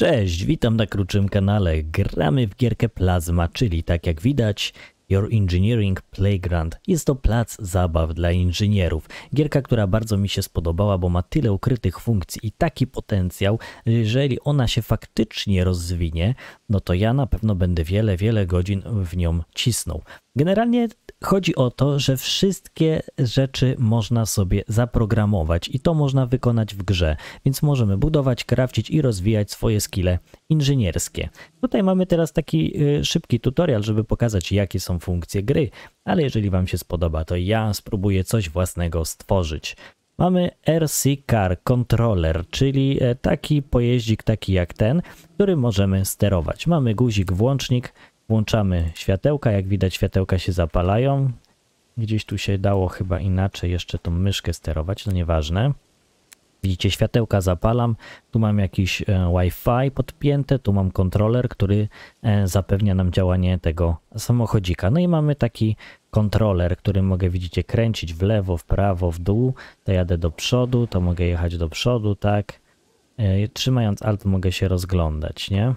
Cześć, witam na krótszym kanale. Gramy w gierkę Plazma, czyli tak jak widać Your Engineering Playground. Jest to plac zabaw dla inżynierów. Gierka, która bardzo mi się spodobała, bo ma tyle ukrytych funkcji i taki potencjał, że jeżeli ona się faktycznie rozwinie, no to ja na pewno będę wiele, wiele godzin w nią cisnął. Generalnie chodzi o to, że wszystkie rzeczy można sobie zaprogramować i to można wykonać w grze, więc możemy budować, krawcić i rozwijać swoje skille inżynierskie. Tutaj mamy teraz taki y, szybki tutorial, żeby pokazać jakie są funkcje gry, ale jeżeli Wam się spodoba, to ja spróbuję coś własnego stworzyć. Mamy RC Car Controller, czyli e, taki pojeździk, taki jak ten, który możemy sterować. Mamy guzik, włącznik, Włączamy światełka, jak widać światełka się zapalają. Gdzieś tu się dało chyba inaczej jeszcze tą myszkę sterować, no nieważne. Widzicie, światełka zapalam, tu mam jakiś e, Wi-Fi podpięte, tu mam kontroler, który e, zapewnia nam działanie tego samochodzika. No i mamy taki kontroler, który mogę, widzicie, kręcić w lewo, w prawo, w dół. To jadę do przodu, to mogę jechać do przodu, tak. E, trzymając alt mogę się rozglądać, nie?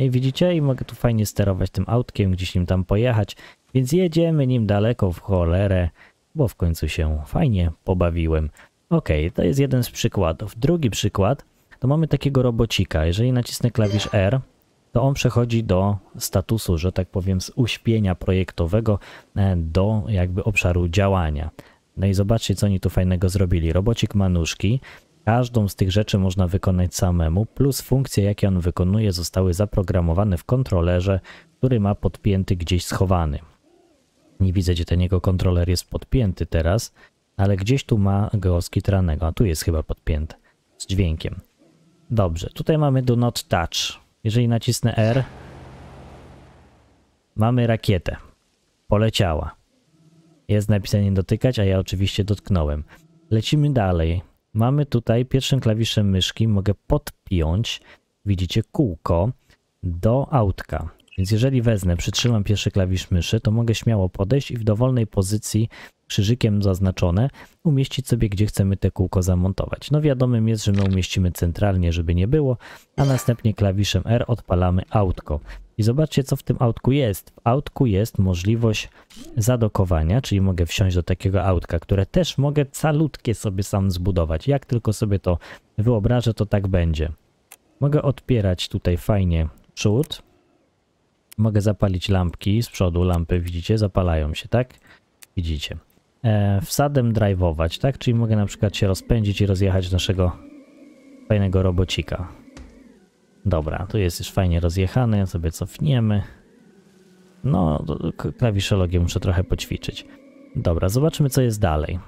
No i widzicie, i mogę tu fajnie sterować tym autkiem, gdzieś nim tam pojechać. Więc jedziemy nim daleko w cholerę, bo w końcu się fajnie pobawiłem. Ok, to jest jeden z przykładów. Drugi przykład to mamy takiego robocika. Jeżeli nacisnę klawisz R, to on przechodzi do statusu, że tak powiem, z uśpienia projektowego e, do jakby obszaru działania. No i zobaczcie, co oni tu fajnego zrobili. Robocik ma nóżki, Każdą z tych rzeczy można wykonać samemu, plus funkcje, jakie on wykonuje, zostały zaprogramowane w kontrolerze, który ma podpięty gdzieś schowany. Nie widzę, gdzie ten jego kontroler jest podpięty teraz, ale gdzieś tu ma go skitranego, a tu jest chyba podpięty z dźwiękiem. Dobrze, tutaj mamy do not touch. Jeżeli nacisnę R, mamy rakietę. Poleciała. Jest napisanie dotykać, a ja oczywiście dotknąłem. Lecimy dalej mamy tutaj pierwszym klawiszem myszki, mogę podpiąć, widzicie, kółko do autka. Więc jeżeli wezmę, przytrzymam pierwszy klawisz myszy, to mogę śmiało podejść i w dowolnej pozycji krzyżykiem zaznaczone umieścić sobie, gdzie chcemy te kółko zamontować. No wiadomym jest, że my umieścimy centralnie, żeby nie było, a następnie klawiszem R odpalamy autko. I zobaczcie, co w tym autku jest. W autku jest możliwość zadokowania, czyli mogę wsiąść do takiego autka, które też mogę calutkie sobie sam zbudować. Jak tylko sobie to wyobrażę, to tak będzie. Mogę odpierać tutaj fajnie przód. Mogę zapalić lampki z przodu, lampy widzicie, zapalają się, tak? Widzicie. E, wsadem drive'ować, tak? Czyli mogę na przykład się rozpędzić i rozjechać naszego fajnego robocika. Dobra, tu jest już fajnie rozjechany, sobie cofniemy. No, klawiszologię muszę trochę poćwiczyć. Dobra, zobaczmy co jest dalej.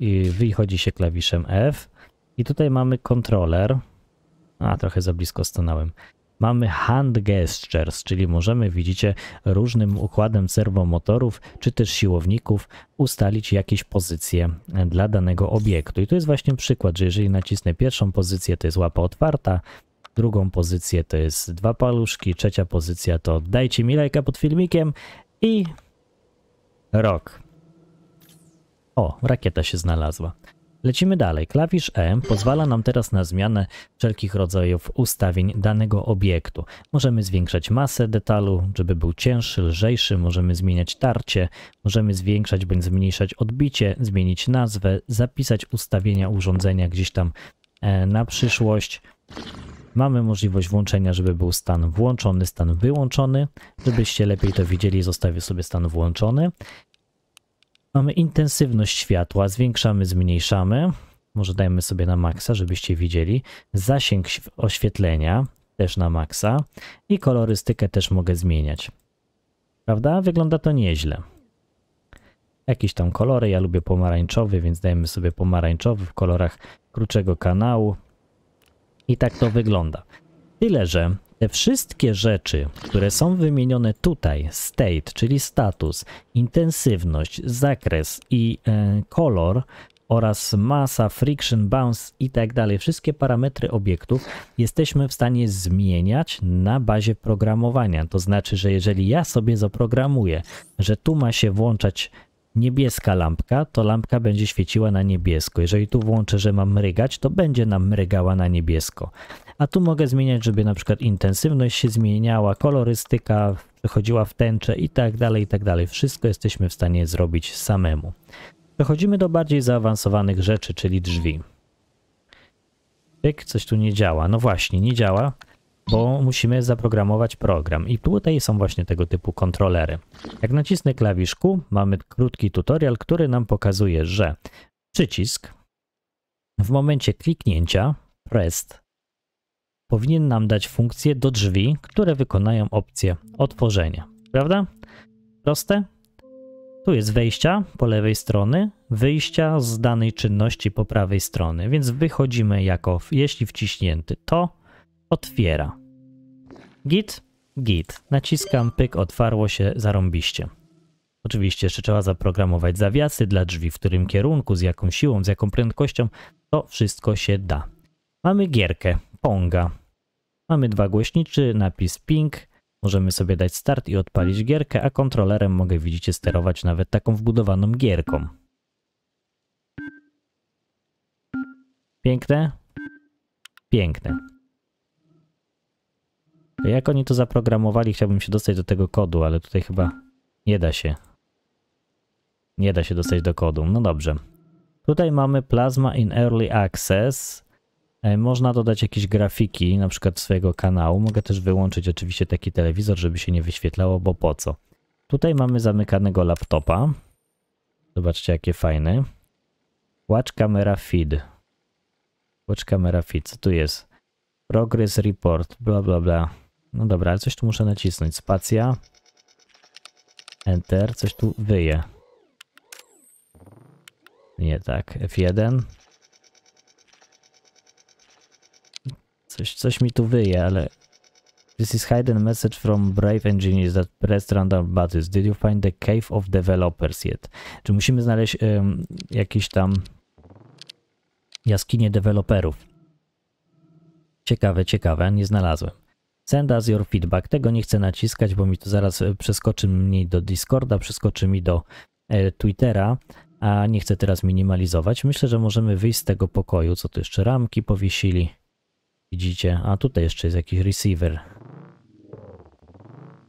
I wychodzi się klawiszem F. I tutaj mamy kontroler. A, trochę za blisko stanąłem. Mamy hand gestures, czyli możemy, widzicie, różnym układem serwomotorów czy też siłowników ustalić jakieś pozycje dla danego obiektu. I tu jest właśnie przykład, że jeżeli nacisnę pierwszą pozycję, to jest łapa otwarta, drugą pozycję to jest dwa paluszki, trzecia pozycja to dajcie mi lajka pod filmikiem i rok. O, rakieta się znalazła. Lecimy dalej. Klawisz E pozwala nam teraz na zmianę wszelkich rodzajów ustawień danego obiektu. Możemy zwiększać masę detalu, żeby był cięższy, lżejszy, możemy zmieniać tarcie, możemy zwiększać bądź zmniejszać odbicie, zmienić nazwę, zapisać ustawienia urządzenia gdzieś tam e, na przyszłość. Mamy możliwość włączenia, żeby był stan włączony, stan wyłączony. Żebyście lepiej to widzieli, zostawię sobie stan włączony. Mamy intensywność światła, zwiększamy, zmniejszamy. Może dajmy sobie na maksa, żebyście widzieli. Zasięg oświetlenia też na maksa. I kolorystykę też mogę zmieniać. Prawda? Wygląda to nieźle jakieś tam kolory. Ja lubię pomarańczowy, więc dajemy sobie pomarańczowy w kolorach krótszego kanału. I tak to wygląda. Tyle, że te wszystkie rzeczy, które są wymienione tutaj, state, czyli status, intensywność, zakres i e, kolor oraz masa, friction, bounce i tak dalej, wszystkie parametry obiektów jesteśmy w stanie zmieniać na bazie programowania. To znaczy, że jeżeli ja sobie zaprogramuję, że tu ma się włączać niebieska lampka, to lampka będzie świeciła na niebiesko. Jeżeli tu włączę, że mam mrygać, to będzie nam mrygała na niebiesko. A tu mogę zmieniać, żeby na przykład intensywność się zmieniała, kolorystyka przechodziła w tęczę i tak dalej, i tak dalej. Wszystko jesteśmy w stanie zrobić samemu. Przechodzimy do bardziej zaawansowanych rzeczy, czyli drzwi. Pyk, coś tu nie działa. No właśnie, nie działa bo musimy zaprogramować program. I tutaj są właśnie tego typu kontrolery. Jak nacisnę klawisz Q, mamy krótki tutorial, który nam pokazuje, że przycisk w momencie kliknięcia press, powinien nam dać funkcję do drzwi, które wykonają opcję otworzenia. Prawda? Proste? Tu jest wejścia po lewej strony, wyjścia z danej czynności po prawej strony, więc wychodzimy jako jeśli wciśnięty to, otwiera. Git, git. Naciskam, pyk, otwarło się zarąbiście. Oczywiście jeszcze trzeba zaprogramować zawiasy dla drzwi, w którym kierunku, z jaką siłą, z jaką prędkością. To wszystko się da. Mamy gierkę, Ponga. Mamy dwa głośniczy, napis ping. Możemy sobie dać start i odpalić gierkę, a kontrolerem mogę, widzicie, sterować nawet taką wbudowaną gierką. Piękne? Piękne. No jak oni to zaprogramowali, chciałbym się dostać do tego kodu, ale tutaj chyba no. nie da się. Nie da się dostać do kodu. No dobrze. Tutaj mamy Plasma in Early Access. E, można dodać jakieś grafiki, na przykład swojego kanału. Mogę też wyłączyć oczywiście taki telewizor, żeby się nie wyświetlało, bo po co. Tutaj mamy zamykanego laptopa. Zobaczcie, jakie fajny. Watch camera feed. Watch camera feed, co tu jest? Progress report, bla bla bla. No dobra, ale coś tu muszę nacisnąć. Spacja. Enter. Coś tu wyje. Nie tak. F1. Coś, coś mi tu wyje, ale... This is hidden message from Brave Engineers that pressed random buttons. Did you find the cave of developers yet? Czy musimy znaleźć um, jakieś tam jaskinie deweloperów? Ciekawe, ciekawe, nie znalazłem. Send us your feedback. Tego nie chcę naciskać, bo mi to zaraz e, przeskoczy mi do Discorda, przeskoczy mi do e, Twittera, a nie chcę teraz minimalizować. Myślę, że możemy wyjść z tego pokoju. Co tu jeszcze? Ramki powiesili. Widzicie? A tutaj jeszcze jest jakiś receiver.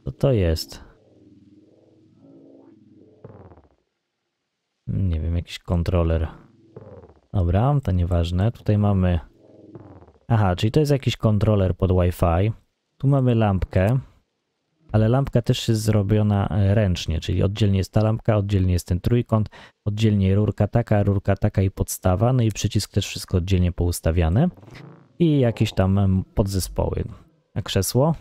Co to jest? Nie wiem, jakiś kontroler. Dobra, to nieważne. Tutaj mamy... Aha, czyli to jest jakiś kontroler pod Wi-Fi. Tu mamy lampkę, ale lampka też jest zrobiona e, ręcznie, czyli oddzielnie jest ta lampka, oddzielnie jest ten trójkąt, oddzielnie rurka taka, rurka taka i podstawa, no i przycisk też wszystko oddzielnie poustawiane i jakieś tam podzespoły. A krzesło?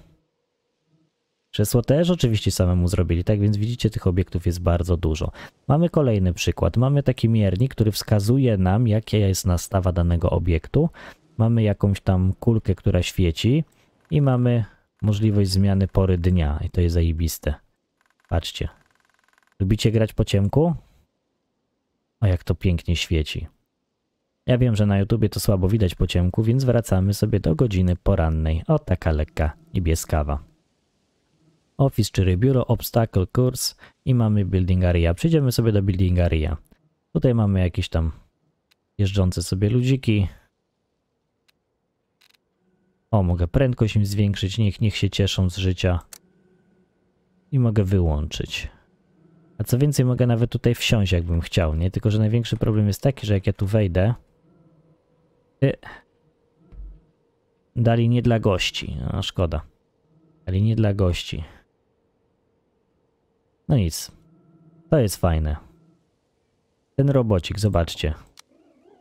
Krzesło też oczywiście samemu zrobili, tak więc widzicie, tych obiektów jest bardzo dużo. Mamy kolejny przykład. Mamy taki miernik, który wskazuje nam, jaka jest nastawa danego obiektu. Mamy jakąś tam kulkę, która świeci. I mamy możliwość zmiany pory dnia i to jest zajebiste. Patrzcie. Lubicie grać po ciemku? O, jak to pięknie świeci. Ja wiem, że na YouTubie to słabo widać po ciemku, więc wracamy sobie do godziny porannej. O, taka lekka niebieskawa. Office, czyli biuro, obstacle, kurs i mamy building area. Przejdziemy sobie do building area. Tutaj mamy jakieś tam jeżdżące sobie ludziki, o, mogę prędkość im zwiększyć, niech, niech się cieszą z życia. I mogę wyłączyć. A co więcej, mogę nawet tutaj wsiąść, jakbym chciał, nie? Tylko, że największy problem jest taki, że jak ja tu wejdę... Ty... Dali nie dla gości. A, no, szkoda. Dali nie dla gości. No nic. To jest fajne. Ten robocik, zobaczcie.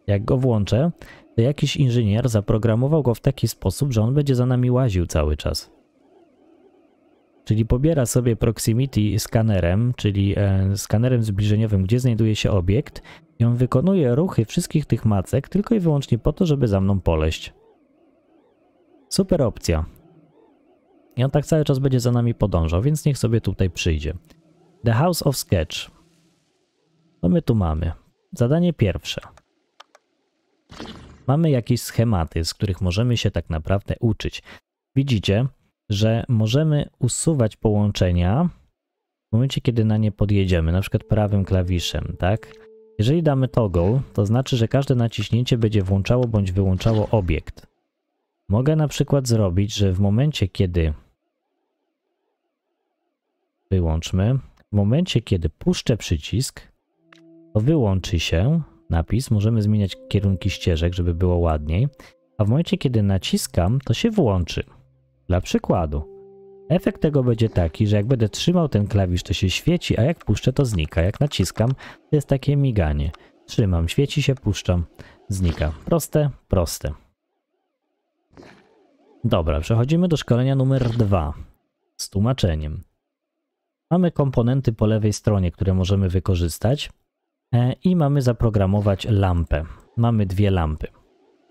Jak go włączę, Jakiś inżynier zaprogramował go w taki sposób, że on będzie za nami łaził cały czas. Czyli pobiera sobie proximity skanerem, czyli e, skanerem zbliżeniowym, gdzie znajduje się obiekt i on wykonuje ruchy wszystkich tych macek tylko i wyłącznie po to, żeby za mną poleść. Super opcja. I on tak cały czas będzie za nami podążał, więc niech sobie tutaj przyjdzie. The House of Sketch. Co my tu mamy? Zadanie pierwsze. Mamy jakieś schematy, z których możemy się tak naprawdę uczyć. Widzicie, że możemy usuwać połączenia w momencie, kiedy na nie podjedziemy, na przykład prawym klawiszem, tak? Jeżeli damy toggle, to znaczy, że każde naciśnięcie będzie włączało bądź wyłączało obiekt. Mogę na przykład zrobić, że w momencie, kiedy wyłączmy, w momencie, kiedy puszczę przycisk, to wyłączy się napis, możemy zmieniać kierunki ścieżek, żeby było ładniej, a w momencie, kiedy naciskam, to się włączy. Dla przykładu. Efekt tego będzie taki, że jak będę trzymał ten klawisz, to się świeci, a jak puszczę, to znika. Jak naciskam, to jest takie miganie. Trzymam, świeci się, puszczam, znika. Proste, proste. Dobra, przechodzimy do szkolenia numer dwa z tłumaczeniem. Mamy komponenty po lewej stronie, które możemy wykorzystać. E, i mamy zaprogramować lampę. Mamy dwie lampy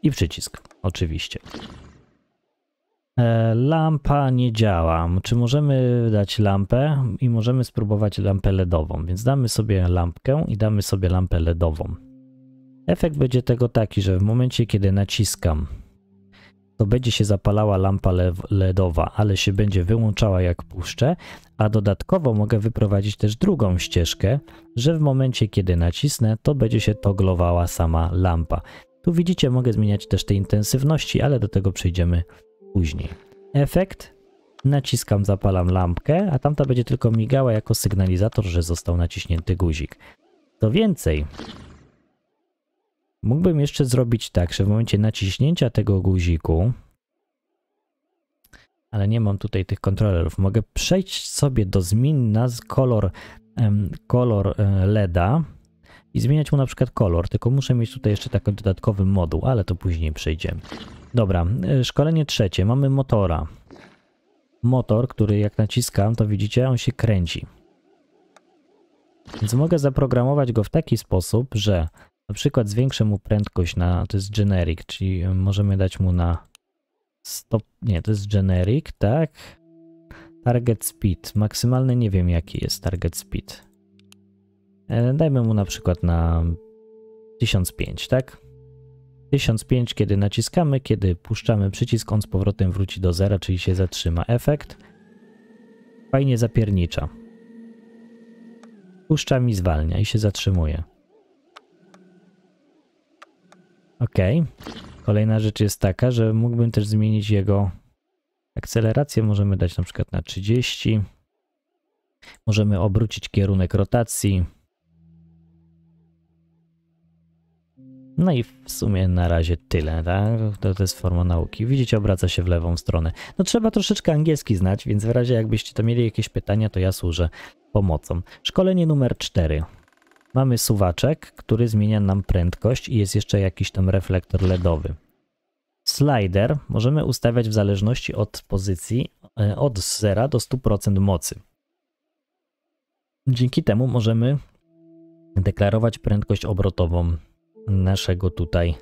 i przycisk oczywiście. E, lampa nie działa. Czy możemy dać lampę? I możemy spróbować lampę LEDową, więc damy sobie lampkę i damy sobie lampę LEDową. Efekt będzie tego taki, że w momencie kiedy naciskam to będzie się zapalała lampa LEDowa, ale się będzie wyłączała jak puszczę, a dodatkowo mogę wyprowadzić też drugą ścieżkę, że w momencie kiedy nacisnę, to będzie się toglowała sama lampa. Tu widzicie, mogę zmieniać też te intensywności, ale do tego przejdziemy później. Efekt. Naciskam, zapalam lampkę, a tamta będzie tylko migała jako sygnalizator, że został naciśnięty guzik. Co więcej, Mógłbym jeszcze zrobić tak, że w momencie naciśnięcia tego guziku, ale nie mam tutaj tych kontrolerów, mogę przejść sobie do zmian na kolor, kolor e, LEDa i zmieniać mu na przykład kolor, tylko muszę mieć tutaj jeszcze taki dodatkowy moduł, ale to później przyjdzie. Dobra, e, szkolenie trzecie, mamy motora. Motor, który jak naciskam, to widzicie, on się kręci. Więc mogę zaprogramować go w taki sposób, że na przykład zwiększę mu prędkość na, to jest generic, czyli możemy dać mu na stop, nie, to jest generic, tak? Target speed, maksymalny nie wiem jaki jest target speed. E, dajmy mu na przykład na 1005, tak? 1005, kiedy naciskamy, kiedy puszczamy przycisk, on z powrotem wróci do zera, czyli się zatrzyma. Efekt fajnie zapiernicza. Puszcza mi zwalnia i się zatrzymuje. Okej. Okay. Kolejna rzecz jest taka, że mógłbym też zmienić jego akcelerację. Możemy dać na przykład na 30. Możemy obrócić kierunek rotacji. No i w sumie na razie tyle, tak? To, to jest forma nauki. Widzicie, obraca się w lewą stronę. No trzeba troszeczkę angielski znać, więc w razie jakbyście to mieli jakieś pytania, to ja służę pomocą. Szkolenie numer 4. Mamy suwaczek, który zmienia nam prędkość i jest jeszcze jakiś tam reflektor LEDowy. Slider możemy ustawiać w zależności od pozycji e, od 0 do 100% mocy. Dzięki temu możemy deklarować prędkość obrotową naszego tutaj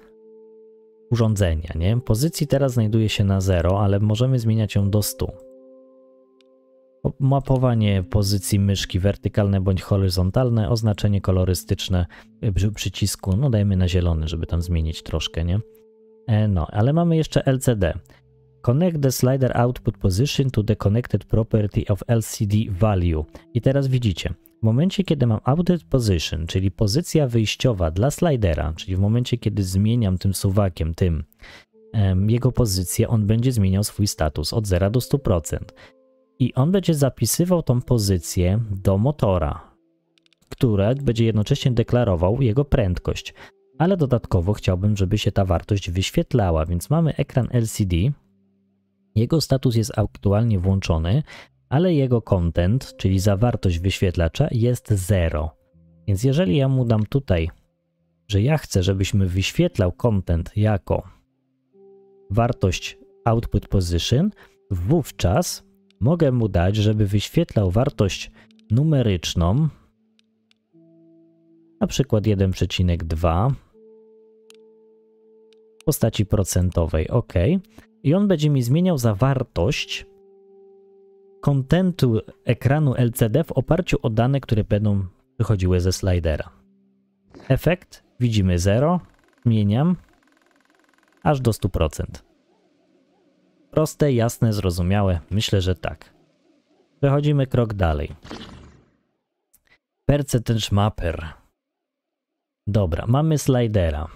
urządzenia. Nie? Pozycji teraz znajduje się na 0, ale możemy zmieniać ją do 100 mapowanie pozycji myszki wertykalne bądź horyzontalne, oznaczenie kolorystyczne przycisku, no dajmy na zielony, żeby tam zmienić troszkę, nie? E, no, ale mamy jeszcze LCD. Connect the slider output position to the connected property of LCD value. I teraz widzicie, w momencie kiedy mam output position, czyli pozycja wyjściowa dla slidera, czyli w momencie kiedy zmieniam tym suwakiem, tym jego pozycję, on będzie zmieniał swój status od 0 do 100% i on będzie zapisywał tą pozycję do motora, które będzie jednocześnie deklarował jego prędkość. Ale dodatkowo chciałbym, żeby się ta wartość wyświetlała, więc mamy ekran LCD. Jego status jest aktualnie włączony, ale jego content, czyli zawartość wyświetlacza jest 0. Więc jeżeli ja mu dam tutaj, że ja chcę, żebyśmy wyświetlał content jako wartość output position, wówczas mogę mu dać, żeby wyświetlał wartość numeryczną, na przykład 1,2 w postaci procentowej, ok. I on będzie mi zmieniał zawartość kontentu ekranu LCD w oparciu o dane, które będą wychodziły ze slidera. Efekt widzimy 0, zmieniam aż do 100%. Proste, jasne, zrozumiałe. Myślę, że tak. Przechodzimy krok dalej. Percentage Mapper. Dobra, mamy slidera.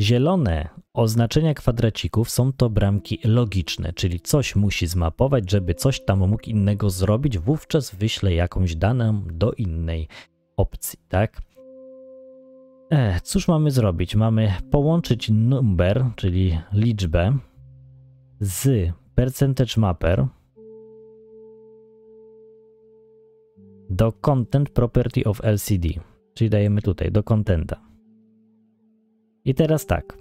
Zielone oznaczenia kwadracików są to bramki logiczne, czyli coś musi zmapować, żeby coś tam mógł innego zrobić, wówczas wyśle jakąś daną do innej opcji, tak? E, cóż mamy zrobić? Mamy połączyć numer, czyli liczbę, z percentage mapper do content property of LCD, czyli dajemy tutaj do contenta. I teraz tak.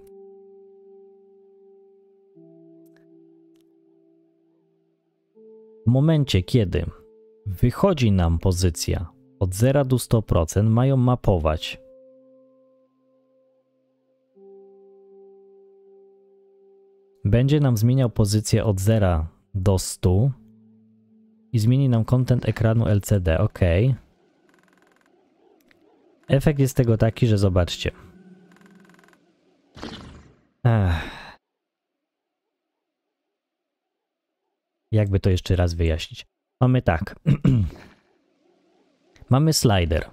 W momencie, kiedy wychodzi nam pozycja od 0 do 100%, mają mapować będzie nam zmieniał pozycję od 0 do 100 i zmieni nam kontent ekranu LCD, ok. Efekt jest tego taki, że zobaczcie. Ech. Jakby to jeszcze raz wyjaśnić. Mamy tak. Mamy slider.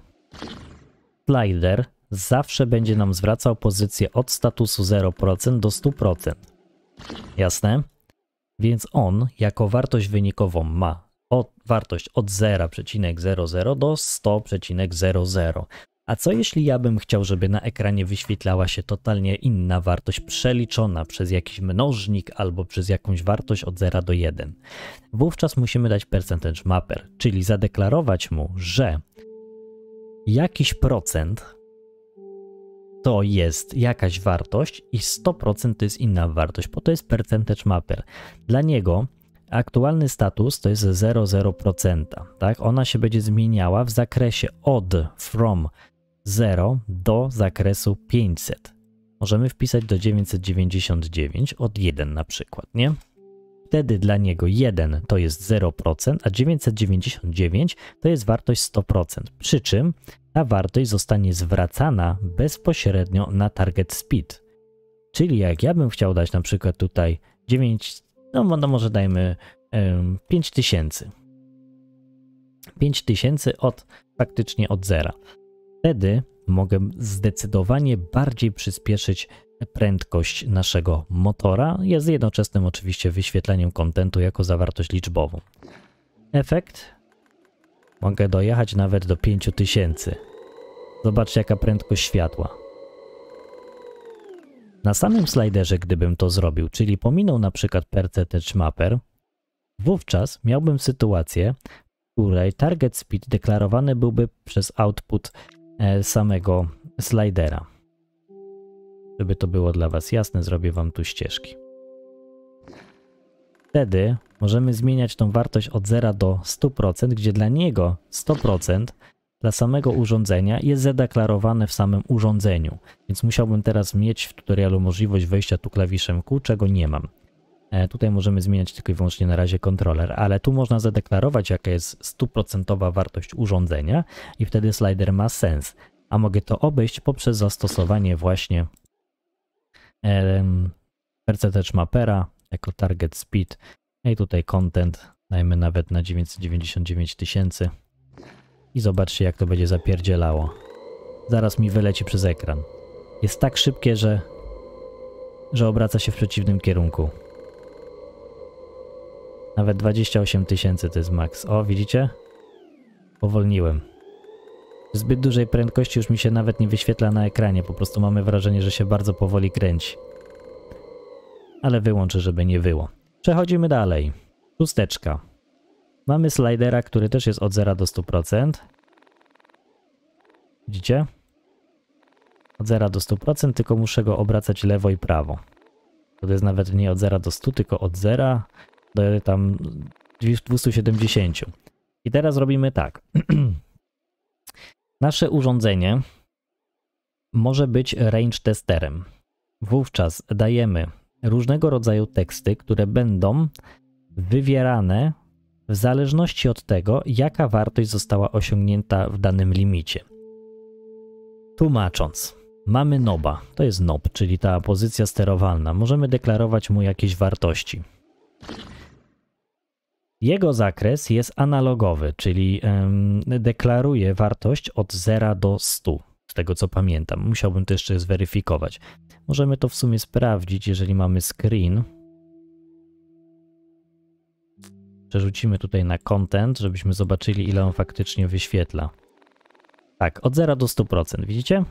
Slider zawsze będzie nam zwracał pozycję od statusu 0% do 100%. Jasne? Więc on jako wartość wynikową ma od, wartość od 0,00 do 100,00. A co jeśli ja bym chciał, żeby na ekranie wyświetlała się totalnie inna wartość przeliczona przez jakiś mnożnik albo przez jakąś wartość od 0 do 1? Wówczas musimy dać percentage mapper, czyli zadeklarować mu, że jakiś procent to jest jakaś wartość i 100% to jest inna wartość, bo to jest percentage mapper. Dla niego aktualny status to jest 0,0%, tak? Ona się będzie zmieniała w zakresie od from 0 do zakresu 500. Możemy wpisać do 999 od 1 na przykład, nie? Wtedy dla niego 1 to jest 0%, a 999 to jest wartość 100%. Przy czym ta wartość zostanie zwracana bezpośrednio na target speed. Czyli jak ja bym chciał dać na przykład tutaj 9, no, no, no może dajmy um, 5000. 5000 od faktycznie od zera. Wtedy mogę zdecydowanie bardziej przyspieszyć prędkość naszego motora, z jednoczesnym oczywiście wyświetleniem kontentu jako zawartość liczbową. Efekt? Mogę dojechać nawet do 5000. Zobacz jaka prędkość światła. Na samym sliderze gdybym to zrobił, czyli pominął na przykład percentage mapper, wówczas miałbym sytuację, w której target speed deklarowany byłby przez output e, samego slidera. Żeby to było dla Was jasne, zrobię Wam tu ścieżki. Wtedy możemy zmieniać tą wartość od 0 do 100%, gdzie dla niego 100% dla samego urządzenia jest zadeklarowane w samym urządzeniu, więc musiałbym teraz mieć w tutorialu możliwość wejścia tu klawiszem Q, czego nie mam. E, tutaj możemy zmieniać tylko i wyłącznie na razie kontroler, ale tu można zadeklarować jaka jest stuprocentowa wartość urządzenia i wtedy slider ma sens, a mogę to obejść poprzez zastosowanie właśnie e, percentage mapera jako target speed no i tutaj content dajmy nawet na 999 tysięcy i zobaczcie jak to będzie zapierdzielało. Zaraz mi wyleci przez ekran. Jest tak szybkie, że, że obraca się w przeciwnym kierunku. Nawet 28 tysięcy to jest maks. O, widzicie? Powolniłem. Zbyt dużej prędkości już mi się nawet nie wyświetla na ekranie, po prostu mamy wrażenie, że się bardzo powoli kręci. Ale wyłączę, żeby nie było. Przechodzimy dalej. Szósteczka. Mamy slidera, który też jest od 0 do 100%. Widzicie? Od 0 do 100%, tylko muszę go obracać lewo i prawo. To jest nawet nie od 0 do 100, tylko od 0 do tam 270. I teraz robimy tak. Nasze urządzenie może być range testerem. Wówczas dajemy różnego rodzaju teksty, które będą wywierane w zależności od tego, jaka wartość została osiągnięta w danym limicie. Tłumacząc, mamy noba, to jest nob, czyli ta pozycja sterowalna. Możemy deklarować mu jakieś wartości. Jego zakres jest analogowy, czyli deklaruje wartość od 0 do 100, z tego co pamiętam. Musiałbym to jeszcze zweryfikować. Możemy to w sumie sprawdzić, jeżeli mamy screen. Przerzucimy tutaj na content, żebyśmy zobaczyli ile on faktycznie wyświetla. Tak, od 0 do 100%, widzicie?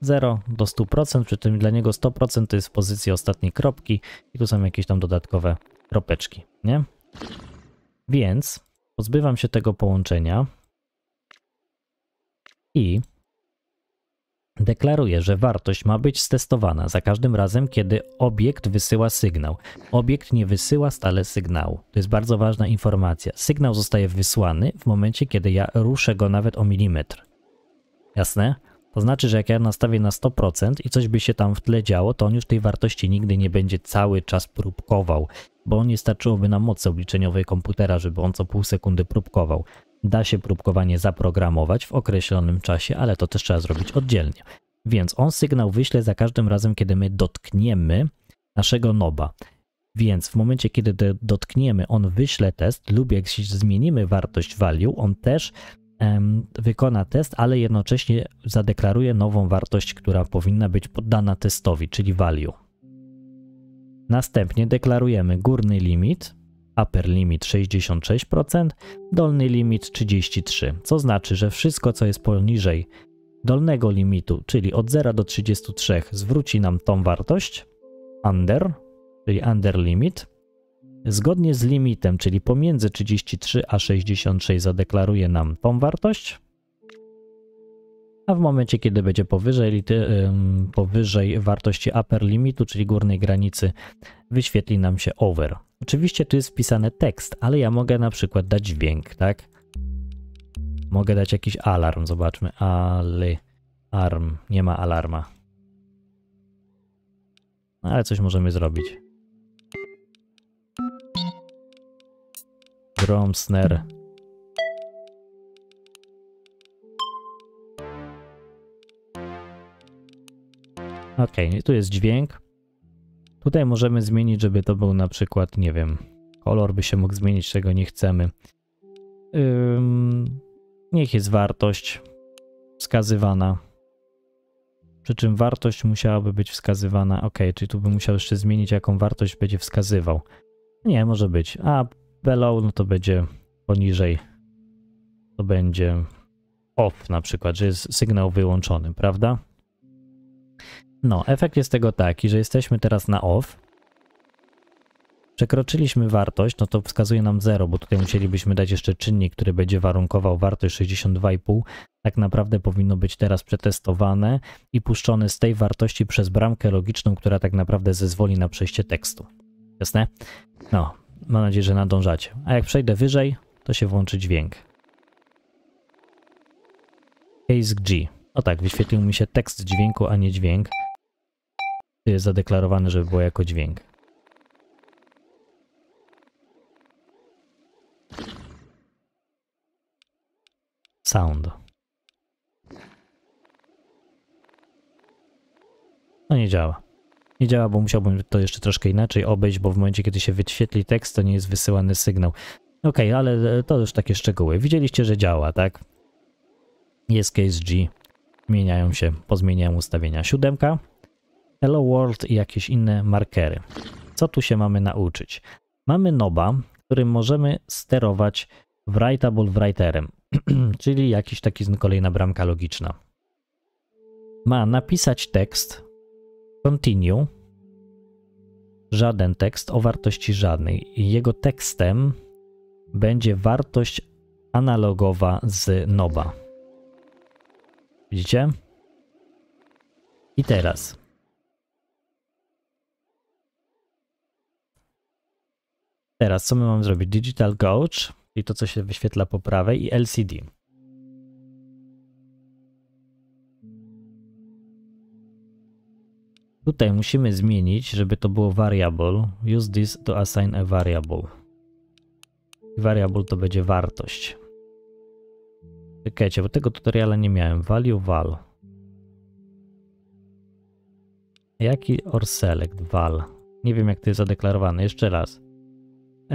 0 do 100%, przy tym dla niego 100% to jest w pozycji ostatniej kropki i tu są jakieś tam dodatkowe kropeczki, nie? Więc pozbywam się tego połączenia i deklaruje, że wartość ma być stestowana za każdym razem, kiedy obiekt wysyła sygnał. Obiekt nie wysyła stale sygnału. To jest bardzo ważna informacja. Sygnał zostaje wysłany w momencie, kiedy ja ruszę go nawet o milimetr. Jasne? To znaczy, że jak ja nastawię na 100% i coś by się tam w tle działo, to on już tej wartości nigdy nie będzie cały czas próbkował, bo nie starczyłoby na mocy obliczeniowej komputera, żeby on co pół sekundy próbkował da się próbkowanie zaprogramować w określonym czasie, ale to też trzeba zrobić oddzielnie. Więc on sygnał wyśle za każdym razem, kiedy my dotkniemy naszego noba. Więc w momencie, kiedy dotkniemy, on wyśle test lub jak zmienimy wartość value, on też em, wykona test, ale jednocześnie zadeklaruje nową wartość, która powinna być poddana testowi, czyli value. Następnie deklarujemy górny limit, upper limit 66%, dolny limit 33%, co znaczy, że wszystko co jest poniżej dolnego limitu, czyli od 0 do 33 zwróci nam tą wartość, under, czyli under limit, zgodnie z limitem, czyli pomiędzy 33 a 66 zadeklaruje nam tą wartość, a w momencie, kiedy będzie powyżej, powyżej wartości upper limitu, czyli górnej granicy, wyświetli nam się over. Oczywiście tu jest wpisany tekst, ale ja mogę na przykład dać dźwięk, tak? Mogę dać jakiś alarm, zobaczmy. Ale arm, nie ma alarma. No, ale coś możemy zrobić. Drum snare. Ok, tu jest dźwięk. Tutaj możemy zmienić, żeby to był na przykład, nie wiem, kolor by się mógł zmienić, czego nie chcemy. Ym, niech jest wartość wskazywana. Przy czym wartość musiałaby być wskazywana, ok, czyli tu bym musiał jeszcze zmienić, jaką wartość będzie wskazywał. Nie, może być. A below, no to będzie poniżej. To będzie off na przykład, że jest sygnał wyłączony, prawda? No, efekt jest tego taki, że jesteśmy teraz na off. Przekroczyliśmy wartość, no to wskazuje nam 0, bo tutaj musielibyśmy dać jeszcze czynnik, który będzie warunkował wartość 62,5. Tak naprawdę powinno być teraz przetestowane i puszczony z tej wartości przez bramkę logiczną, która tak naprawdę zezwoli na przejście tekstu. Jasne? No, mam nadzieję, że nadążacie. A jak przejdę wyżej, to się włączy dźwięk. Case G. O tak, wyświetlił mi się tekst dźwięku, a nie dźwięk zadeklarowane, żeby było jako dźwięk. Sound. No nie działa. Nie działa, bo musiałbym to jeszcze troszkę inaczej obejść, bo w momencie, kiedy się wyświetli tekst, to nie jest wysyłany sygnał. OK, ale e, to już takie szczegóły. Widzieliście, że działa, tak? Jest case G. Zmieniają się, pozmieniają ustawienia. Siódemka. Hello World i jakieś inne markery. Co tu się mamy nauczyć? Mamy noba, którym możemy sterować writable writerem, czyli jakiś taki kolejna bramka logiczna. Ma napisać tekst, continue, żaden tekst o wartości żadnej. Jego tekstem będzie wartość analogowa z noba. Widzicie? I teraz Teraz co my mamy zrobić? Digital Gauge, czyli to co się wyświetla po prawej i LCD. Tutaj musimy zmienić, żeby to było variable. Use this to assign a variable. I variable to będzie wartość. Czekajcie, bo tego tutoriala nie miałem. Value val. Jaki or select val? Nie wiem jak to jest zadeklarowane. Jeszcze raz.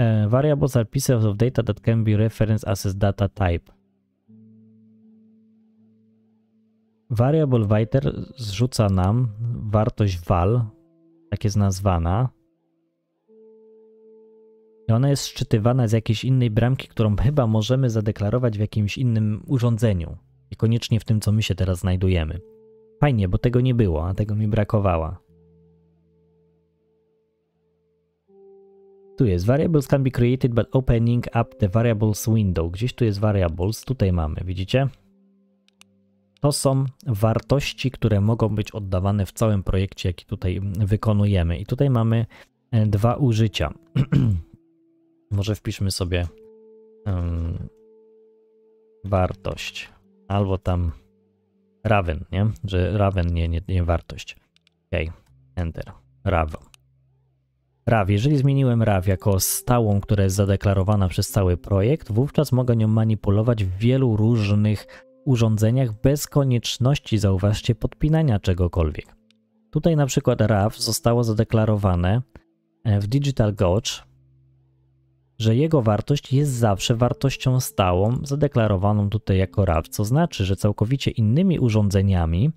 Uh, e, variables are pieces of data that can be referenced as a data type. Variable writer zrzuca nam wartość val, tak jest nazwana. I ona jest szczytywana z jakiejś innej bramki, którą chyba możemy zadeklarować w jakimś innym urządzeniu. Niekoniecznie w tym, co my się teraz znajdujemy. Fajnie, bo tego nie było, a tego mi brakowała. tu jest variables can be created by opening up the variables window. Gdzieś tu jest variables, tutaj mamy, widzicie? To są wartości, które mogą być oddawane w całym projekcie, jaki tutaj wykonujemy. I tutaj mamy e, dwa użycia. Może wpiszmy sobie um, wartość albo tam raven, nie? Że raven, nie, nie, nie wartość. Ok, enter, raven. RAW. Jeżeli zmieniłem RAW jako stałą, która jest zadeklarowana przez cały projekt, wówczas mogę nią manipulować w wielu różnych urządzeniach bez konieczności, zauważcie, podpinania czegokolwiek. Tutaj na przykład RAW zostało zadeklarowane e, w Digital Gauge, że jego wartość jest zawsze wartością stałą, zadeklarowaną tutaj jako RAW, co znaczy, że całkowicie innymi urządzeniami,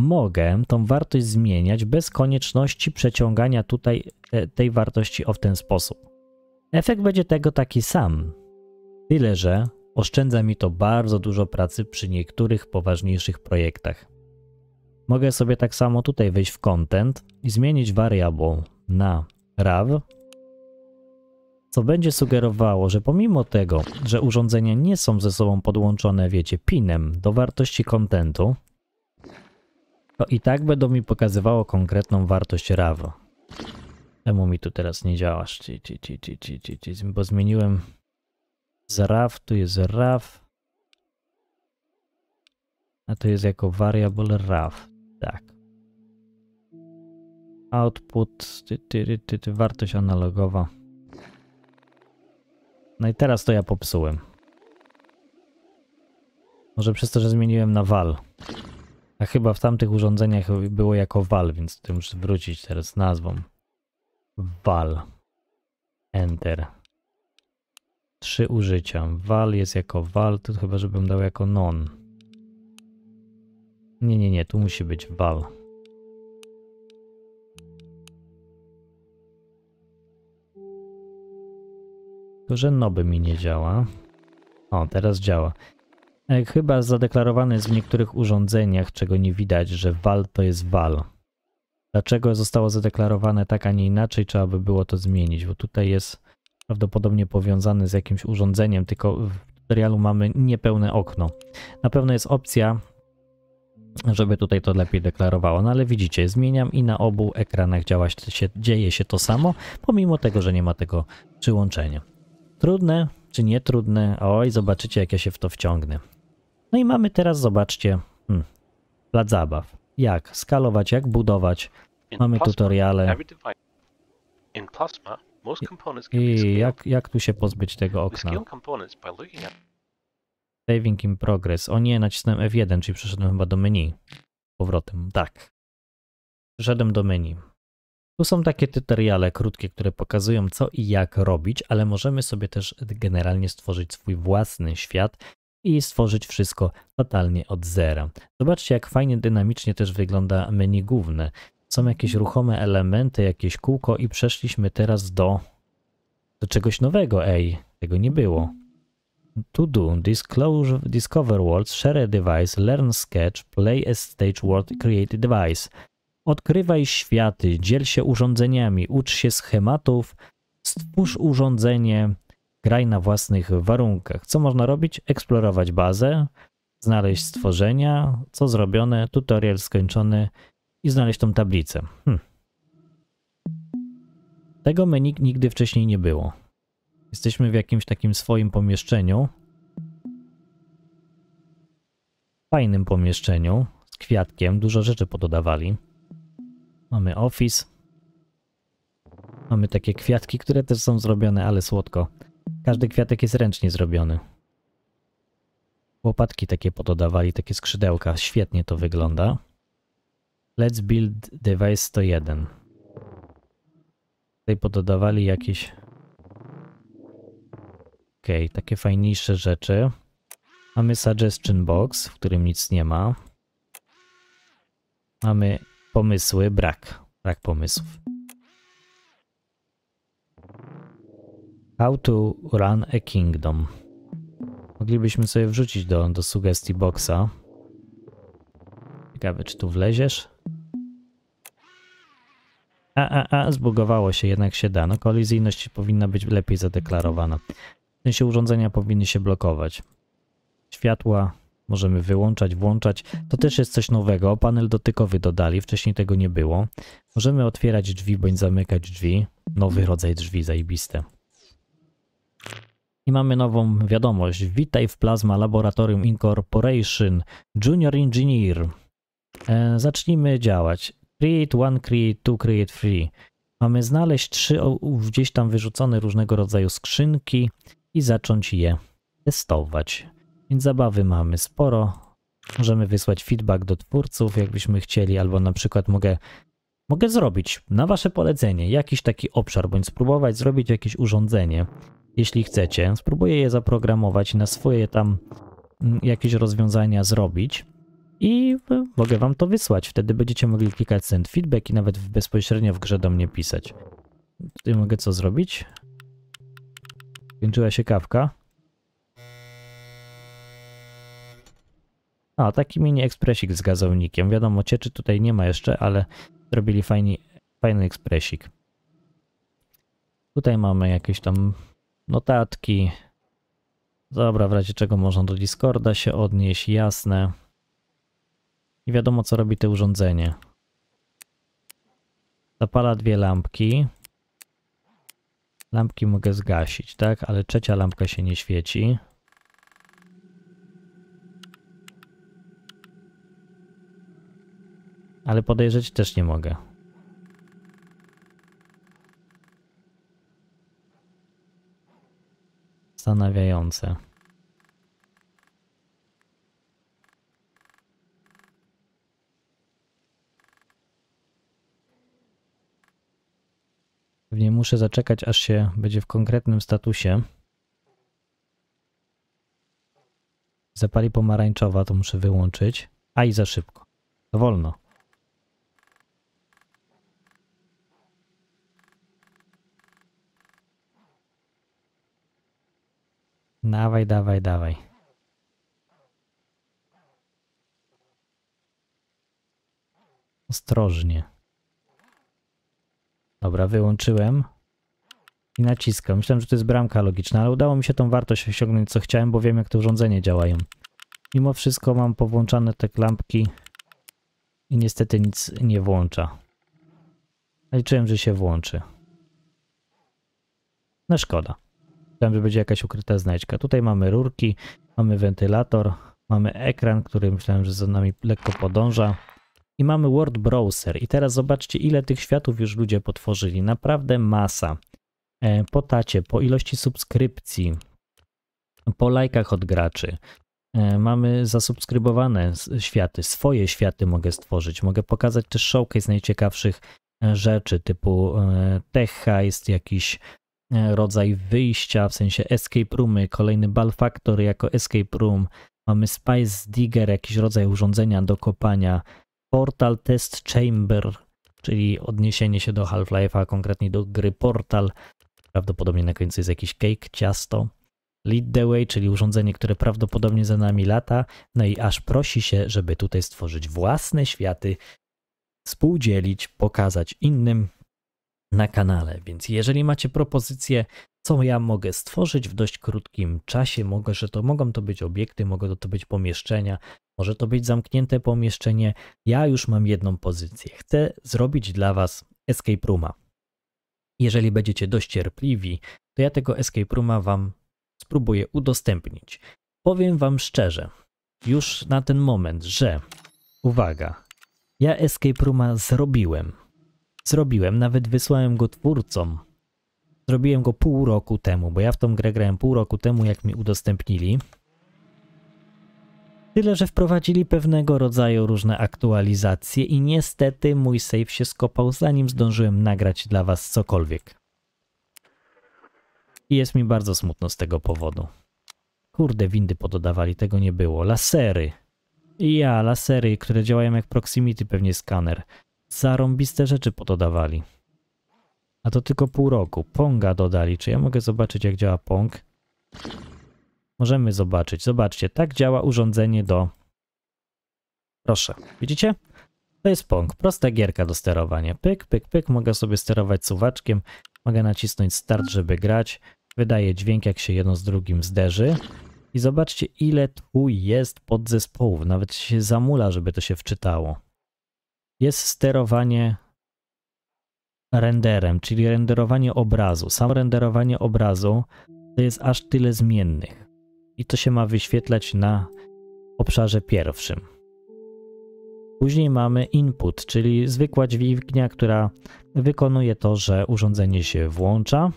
mogę tą wartość zmieniać bez konieczności przeciągania tutaj e, tej wartości o w ten sposób. Efekt będzie tego taki sam, tyle że oszczędza mi to bardzo dużo pracy przy niektórych poważniejszych projektach. Mogę sobie tak samo tutaj wejść w content i zmienić variable na raw, co będzie sugerowało, że pomimo tego, że urządzenia nie są ze sobą podłączone, wiecie, pinem do wartości kontentu, to no i tak będą mi pokazywało konkretną wartość RAW. Czemu mi tu teraz nie działasz? Ci, ci, ci, ci, ci, ci, ci, bo zmieniłem z RAW, tu jest RAW, a to jest jako variable RAW, tak. Output, ty, ty, ty, ty, wartość analogowa. No i teraz to ja popsułem. Może przez to, że zmieniłem na val. A chyba w tamtych urządzeniach było jako WAL, więc to muszę wrócić teraz nazwą. WAL. Enter. Trzy użycia. WAL jest jako WAL, to chyba żebym dał jako NON. Nie, nie, nie, tu musi być WAL. Tylko, że NO by mi nie działa. O, teraz działa. E, chyba zadeklarowany jest w niektórych urządzeniach, czego nie widać, że wal to jest wal. Dlaczego zostało zadeklarowane tak, a nie inaczej, trzeba by było to zmienić, bo tutaj jest prawdopodobnie powiązany z jakimś urządzeniem, tylko w tutorialu mamy niepełne okno. Na pewno jest opcja, żeby tutaj to lepiej deklarowało, no ale widzicie, zmieniam i na obu ekranach działa się, dzieje się to samo, pomimo tego, że nie ma tego przyłączenia. Trudne czy nie trudne? Oj, zobaczycie jak ja się w to wciągnę. No i mamy teraz, zobaczcie, hmm, plac zabaw. Jak skalować, jak budować. Mamy tutoriale. I jak, jak tu się pozbyć tego okna? Saving in progress. O nie, nacisnąłem F1, czyli przeszedłem chyba do menu. Powrotem, tak. Przeszedłem do menu. Tu są takie tutoriale krótkie, które pokazują co i jak robić, ale możemy sobie też generalnie stworzyć swój własny świat i stworzyć wszystko totalnie od zera. Zobaczcie, jak fajnie dynamicznie też wygląda menu główne. Są jakieś mhm. ruchome elementy, jakieś kółko i przeszliśmy teraz do, do czegoś nowego. Ej, tego nie było. Mhm. To do, disclose, discover World share a device, learn sketch, play a stage World create a device. Odkrywaj światy, dziel się urządzeniami, ucz się schematów, stwórz urządzenie, graj na własnych warunkach. Co można robić? Eksplorować bazę, znaleźć mhm. stworzenia, co zrobione, tutorial skończony i znaleźć tą tablicę. Hm. Tego menu nigdy wcześniej nie było. Jesteśmy w jakimś takim swoim pomieszczeniu. Fajnym pomieszczeniu z kwiatkiem. Dużo rzeczy pododawali. Mamy office. Mamy takie kwiatki, które też są zrobione, ale słodko. Każdy kwiatek jest ręcznie zrobiony. Łopatki takie pododawali, takie skrzydełka. Świetnie to wygląda. Let's build device 101. Tutaj pododawali jakieś... Okej, okay, takie fajniejsze rzeczy. Mamy suggestion box, w którym nic nie ma. Mamy pomysły, brak. Brak pomysłów. How to run a kingdom. Moglibyśmy sobie wrzucić do, do sugestii boxa. Ciekawe, czy tu wleziesz? A, a, a, zbugowało się, jednak się da. No kolizyjność powinna być lepiej zadeklarowana. W sensie urządzenia powinny się blokować. Światła możemy wyłączać, włączać. To też jest coś nowego. Panel dotykowy dodali, wcześniej tego nie było. Możemy otwierać drzwi bądź zamykać drzwi. Nowy rodzaj drzwi, zajebiste i mamy nową wiadomość. Witaj w Plasma Laboratorium Incorporation, Junior Engineer. E, zacznijmy działać. Create one, create two, create three. Mamy znaleźć trzy gdzieś tam wyrzucone różnego rodzaju skrzynki i zacząć je testować. Więc zabawy mamy sporo. Możemy wysłać feedback do twórców, jakbyśmy chcieli, albo na przykład mogę mogę zrobić na wasze polecenie jakiś taki obszar, bądź spróbować zrobić jakieś urządzenie, jeśli chcecie. Spróbuję je zaprogramować na swoje tam mm, jakieś rozwiązania zrobić i mogę wam to wysłać. Wtedy będziecie mogli klikać send feedback i nawet bezpośrednio w grze do mnie pisać. Tutaj mogę co zrobić? Skończyła się kawka. A, taki mini ekspresik z gazownikiem. Wiadomo, cieczy tutaj nie ma jeszcze, ale Robili fajny fajny ekspresik. Tutaj mamy jakieś tam notatki. Dobra, w razie czego można do Discorda się odnieść, jasne. I wiadomo, co robi to urządzenie. Zapala dwie lampki. Lampki mogę zgasić, tak? Ale trzecia lampka się nie świeci. ale podejrzeć też nie mogę. Zastanawiające. Pewnie muszę zaczekać, aż się będzie w konkretnym statusie. Zapali pomarańczowa, to muszę wyłączyć. A i za szybko. To wolno. Dawaj, dawaj, dawaj. Ostrożnie. Dobra, wyłączyłem. I naciskam. Myślałem, że to jest bramka logiczna, ale udało mi się tą wartość osiągnąć, co chciałem, bo wiem, jak te urządzenia działają. Mimo wszystko mam powłączane te lampki i niestety nic nie włącza. Liczyłem, że się włączy. No szkoda myślałem, że będzie jakaś ukryta znajdźka. Tutaj mamy rurki, mamy wentylator, mamy ekran, który myślałem, że za nami lekko podąża. I mamy Word Browser. I teraz zobaczcie, ile tych światów już ludzie potworzyli. Naprawdę masa. E, po tacie, po ilości subskrypcji, po lajkach od graczy. E, mamy zasubskrybowane światy, swoje światy mogę stworzyć. Mogę pokazać też showcase najciekawszych e, rzeczy typu tech heist, jakiś rodzaj wyjścia, w sensie escape roomy, kolejny bal jako escape room, mamy spice digger, jakiś rodzaj urządzenia do kopania, portal test chamber, czyli odniesienie się do Half-Life'a, konkretnie do gry Portal. Prawdopodobnie na końcu jest jakiś cake, ciasto. Lead the way, czyli urządzenie, które prawdopodobnie za nami lata. No i aż prosi się, żeby tutaj stworzyć własne światy, spółdzielić, pokazać innym, na kanale. Więc jeżeli macie propozycje, co ja mogę stworzyć w dość krótkim czasie, mogę, że to mogą to być obiekty, mogą to być pomieszczenia, może to być zamknięte pomieszczenie. Ja już mam jedną pozycję. Chcę zrobić dla Was escape rooma. Jeżeli będziecie dość cierpliwi, to ja tego escape rooma Wam spróbuję udostępnić. Powiem Wam szczerze, już na ten moment, że uwaga, ja escape rooma zrobiłem. Zrobiłem, nawet wysłałem go twórcom. Zrobiłem go pół roku temu, bo ja w tą grę grałem pół roku temu, jak mi udostępnili. Tyle, że wprowadzili pewnego rodzaju różne aktualizacje i niestety mój save się skopał, zanim zdążyłem nagrać dla was cokolwiek. I jest mi bardzo smutno z tego powodu. Kurde, windy pododawali, tego nie było. Lasery. ja, lasery, które działają jak proximity pewnie skaner zarąbiste rzeczy pododawali. A to tylko pół roku. Ponga dodali. Czy ja mogę zobaczyć, jak działa Pong? Możemy zobaczyć. Zobaczcie, tak działa urządzenie do... Proszę, widzicie? To jest Pong. Prosta gierka do sterowania. Pyk, pyk, pyk. Mogę sobie sterować suwaczkiem. Mogę nacisnąć start, żeby grać. Wydaje dźwięk, jak się jedno z drugim zderzy. I zobaczcie, ile tu jest podzespołów. Nawet się zamula, żeby to się wczytało jest sterowanie renderem, czyli renderowanie obrazu. Samo renderowanie obrazu to jest aż tyle zmiennych. I to się ma wyświetlać na obszarze pierwszym. Później mamy input, czyli zwykła dźwignia, która wykonuje to, że urządzenie się włącza.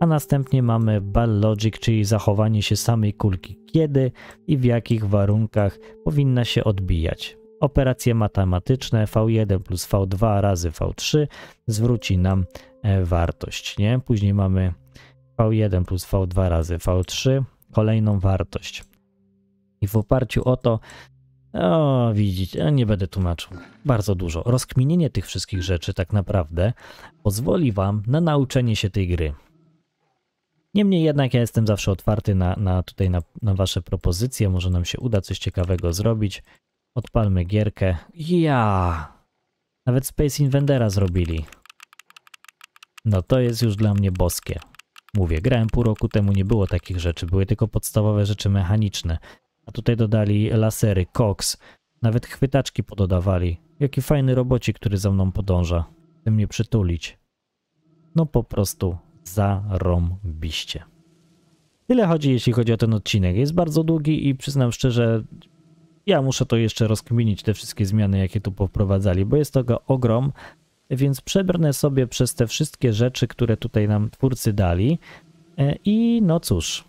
A następnie mamy ball logic, czyli zachowanie się samej kulki, kiedy i w jakich warunkach powinna się odbijać operacje matematyczne V1 plus V2 razy V3 zwróci nam e, wartość. Nie? Później mamy V1 plus V2 razy V3, kolejną wartość. I w oparciu o to, o widzicie, nie będę tłumaczył, bardzo dużo. Rozkminienie tych wszystkich rzeczy tak naprawdę pozwoli Wam na nauczenie się tej gry. Niemniej jednak ja jestem zawsze otwarty na, na tutaj na, na Wasze propozycje, może nam się uda coś ciekawego zrobić. Odpalmy gierkę. Ja! Nawet Space Invendera zrobili. No to jest już dla mnie boskie. Mówię, grałem pół roku temu, nie było takich rzeczy. Były tylko podstawowe rzeczy mechaniczne. A tutaj dodali lasery, koks. Nawet chwytaczki pododawali. Jaki fajny robocik, który za mną podąża. Chce mnie przytulić. No po prostu zarąbiście. Tyle chodzi, jeśli chodzi o ten odcinek. Jest bardzo długi i przyznam szczerze, ja muszę to jeszcze rozkminić, te wszystkie zmiany, jakie tu poprowadzali, bo jest tego ogrom, więc przebrnę sobie przez te wszystkie rzeczy, które tutaj nam twórcy dali e, i no cóż,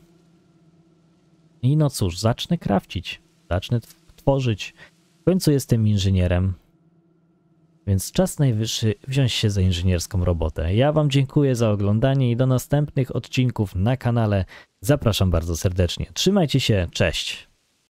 i no cóż, zacznę krawcić, zacznę tworzyć. W końcu jestem inżynierem, więc czas najwyższy wziąć się za inżynierską robotę. Ja Wam dziękuję za oglądanie i do następnych odcinków na kanale. Zapraszam bardzo serdecznie. Trzymajcie się, cześć!